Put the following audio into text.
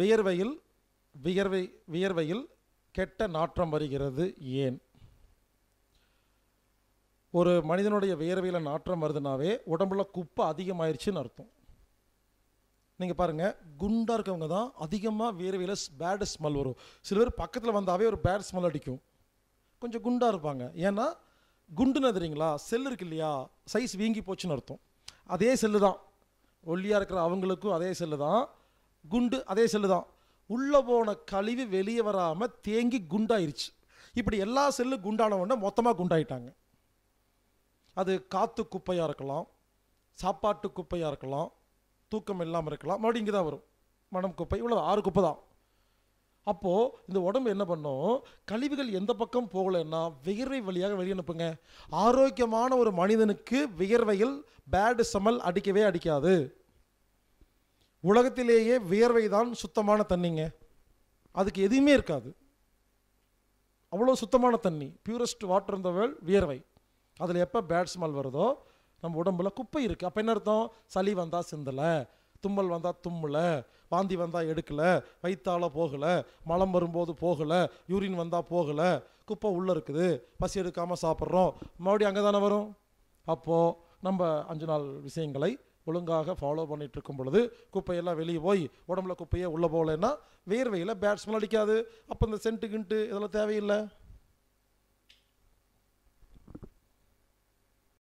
வியர்வையில் வியர்வை வியர்வையில் கெட்ட நாற்றம் வருகிறது ஏன் ஒரு மனிதனுடைய வியர்வையில் நாற்றம் வருதுனாவே உடம்புல குப்பை அதிகமாயிருச்சுன்னு அர்த்தம் நீங்கள் பாருங்கள் குண்டாக இருக்கவங்க தான் அதிகமாக வியர்வையில் பேட் ஸ்மெல் வரும் சில பேர் பக்கத்தில் வந்தாவே ஒரு பேட் ஸ்மெல் அடிக்கும் கொஞ்சம் குண்டாக இருப்பாங்க ஏன்னா குண்டுன்னு தெரியுங்களா செல் இருக்கு இல்லையா சைஸ் வீங்கி போச்சுன்னு அர்த்தம் அதே செல்லு தான் ஒல்லியாக இருக்கிற அவங்களுக்கும் அதே செல்லு தான் குண்டு அதே செல்லு தான் உள்ளே போன கழிவு வெளியே வராமல் தேங்கி குண்டாயிருச்சு இப்படி எல்லா குண்டான உடனே மொத்தமாக குண்டாயிட்டாங்க அது காற்று குப்பையாக இருக்கலாம் சாப்பாட்டு குப்பையாக இருக்கலாம் தூக்கம் இல்லாமல் இருக்கலாம் மறுபடியும் இங்கே தான் வரும் மனம் குப்பை இவ்வளோ ஆறு குப்பை தான் அப்போது இந்த உடம்பு என்ன பண்ணும் கழிவுகள் எந்த பக்கம் போகலைன்னா வியர்வை வழியாக வெளியே அனுப்புங்க ஆரோக்கியமான ஒரு மனிதனுக்கு வியர்வையில் பேடு சமல் அடிக்கவே அடிக்காது உலகத்திலேயே வியர்வை தான் சுத்தமான தண்ணிங்க அதுக்கு எதுவுமே இருக்காது அவ்வளோ சுத்தமான தண்ணி பியூரஸ்ட் வாட்டர் இந்த வேல் வியர்வை அதில் எப்போ பேட் ஸ்மெல் வருதோ நம்ம உடம்புல குப்பை இருக்குது அப்போ என்ன அர்த்தம் சளி வந்தால் சிந்தலை தும்மல் வந்தால் தும்மலை வாந்தி வந்தால் எடுக்கலை வயிற்றால் போகலை மலம் வரும்போது போகலை யூரின் வந்தால் போகலை குப்பை உள்ளே இருக்குது பசி எடுக்காமல் சாப்பிட்றோம் மறுபடியும் அங்கே தானே வரும் அப்போது நம்ம அஞ்சு நாள் விஷயங்களை ஒழுங்காக ஃபாலோ பண்ணிட்டு இருக்கும் பொழுது குப்பையெல்லாம் வெளியே போய் உடம்புல குப்பையே உள்ளே போகலைன்னா வேர்வையில் பேட்ஸ்மெல்லாம் அடிக்காது அப்போ இந்த சென்ட்டு கிண்ட்டு இதெல்லாம் தேவையில்லை